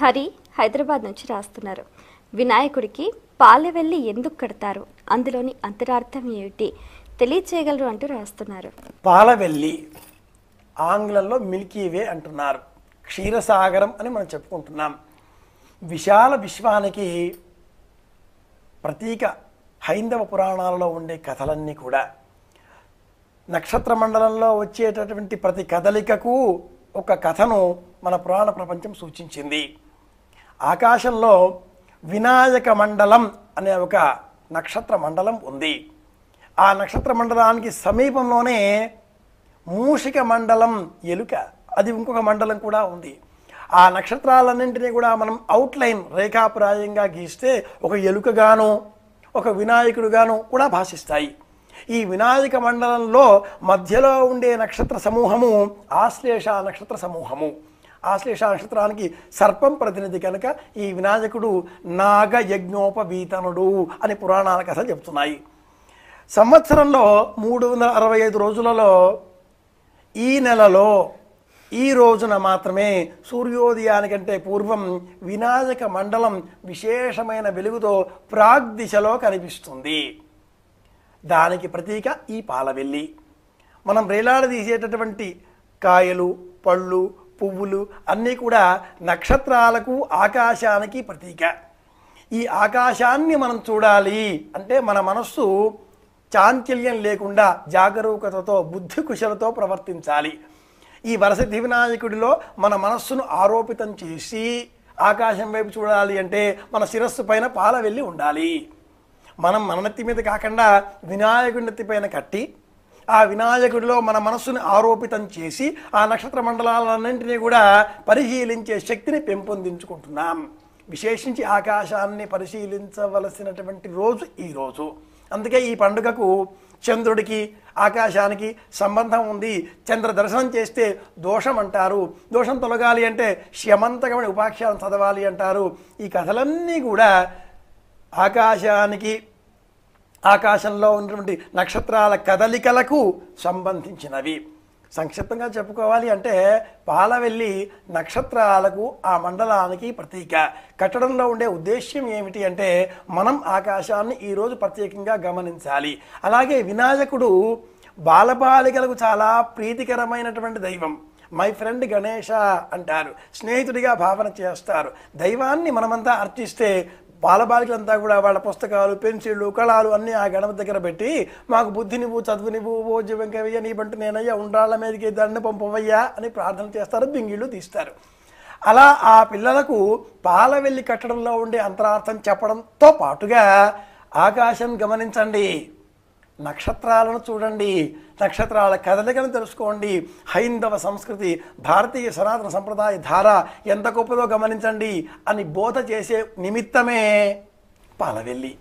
హరి హైదరాబాద్ నుంచి రాస్తున్నారు వినాయకుడికి పాలెవెల్లి ఎందుకు కడతారు అందులోని అంతరార్థం ఏమిటి తెలియచేయగలరు అంటూ రాస్తున్నారు పాలవెల్లి ఆంగ్లంలో మిల్కీవే అంటున్నారు క్షీరసాగరం అని మనం చెప్పుకుంటున్నాం విశాల విశ్వానికి ప్రతీక హైందవ పురాణాలలో ఉండే కథలన్నీ కూడా నక్షత్ర మండలంలో వచ్చేటటువంటి ప్రతి కదలికకు ఒక కథను మన పురాణ ప్రపంచం సూచించింది ఆకాశంలో వినాయక మండలం అనే ఒక నక్షత్ర మండలం ఉంది ఆ నక్షత్ర మండలానికి సమీపంలోనే మూషిక మండలం ఎలుక అది ఇంకొక మండలం కూడా ఉంది ఆ నక్షత్రాలన్నింటినీ కూడా మనం అవుట్లైన్ రేఖాప్రాయంగా గీస్తే ఒక ఎలుకగాను ఒక వినాయకుడుగాను కూడా భాషిస్తాయి ఈ వినాయక మండలంలో మధ్యలో ఉండే నక్షత్ర సమూహము ఆశ్లేష నక్షత్ర సమూహము ఆశ్లేష నక్షత్రానికి సర్పం ప్రతినిధి కనుక ఈ వినాయకుడు నాగయజ్ఞోపవీతనుడు అని పురాణాల కథలు చెబుతున్నాయి సంవత్సరంలో మూడు వందల అరవై ఐదు రోజులలో ఈ నెలలో ఈ రోజున మాత్రమే సూర్యోదయానికంటే పూర్వం వినాయక మండలం విశేషమైన వెలుగుతో ప్రాగ్దిశలో కనిపిస్తుంది దానికి ప్రతీక ఈ పాలవెల్లి మనం రేలాడ తీసేటటువంటి కాయలు పళ్ళు పువ్వులు అన్నీ కూడా నక్షత్రాలకు ఆకాశానికి ప్రతీక ఈ ఆకాశాన్ని మనం చూడాలి అంటే మన మనస్సు చాంచల్యం లేకుండా జాగరూకతతో బుద్ధి కుశలతో ప్రవర్తించాలి ఈ వరస దివినాయకుడిలో మన మనస్సును ఆరోపితం చేసి ఆకాశం వైపు చూడాలి అంటే మన శిరస్సు పైన పాల వెళ్ళి ఉండాలి మనం మన నెత్తి మీద కాకుండా వినాయకుడి నెత్తి పైన కట్టి ఆ వినాయకుడిలో మన మనస్సును ఆరోపితం చేసి ఆ నక్షత్ర మండలాలన్నింటినీ కూడా పరిశీలించే శక్తిని పెంపొందించుకుంటున్నాం విశేషించి ఆకాశాన్ని పరిశీలించవలసినటువంటి రోజు ఈరోజు అందుకే ఈ పండుగకు చంద్రుడికి ఆకాశానికి సంబంధం ఉంది చంద్ర దర్శనం చేస్తే దోషం అంటారు దోషం తొలగాలి అంటే శమంతకమైన ఉపాఖ్యానం చదవాలి అంటారు ఈ కథలన్నీ కూడా ఆకాశానికి ఆకాశంలో ఉన్నటువంటి నక్షత్రాల కదలికలకు సంబంధించినవి సంక్షిప్తంగా చెప్పుకోవాలి అంటే పాలవెల్లి నక్షత్రాలకు ఆ మండలానికి ప్రతీక కట్టడంలో ఉండే ఉద్దేశ్యం ఏమిటి అంటే మనం ఆకాశాన్ని ఈరోజు ప్రత్యేకంగా గమనించాలి అలాగే వినాయకుడు బాలబాలికలకు చాలా ప్రీతికరమైనటువంటి దైవం మై ఫ్రెండ్ గణేష అంటారు స్నేహితుడిగా భావన చేస్తారు దైవాన్ని మనమంతా అర్చిస్తే బాలబాలికలంతా కూడా వాళ్ళ పుస్తకాలు పెన్సిళ్ళు కళాలు అన్నీ ఆ గణపతి దగ్గర పెట్టి మాకు బుద్ధి నువ్వు చదువు నువ్వు భోజ్య వెంకయ్య నీ బంట నేనయ్యా ఉండాళ్ళ మీదకి దాన్ని పంపవయ్యా అని ప్రార్థన చేస్తారు బింగిళ్ళు తీస్తారు అలా ఆ పిల్లలకు పాల వెళ్ళి కట్టడంలో ఉండే అంతరార్థం చెప్పడంతో పాటుగా ఆకాశం గమనించండి నక్షత్రాలను చూడండి నక్షత్రాల కదలికను తెలుసుకోండి హైందవ సంస్కృతి భారతీయ సనాతన సంప్రదాయ ధార ఎంత గొప్పదో గమనించండి అని బోధ చేసే నిమిత్తమే పాలవెల్లి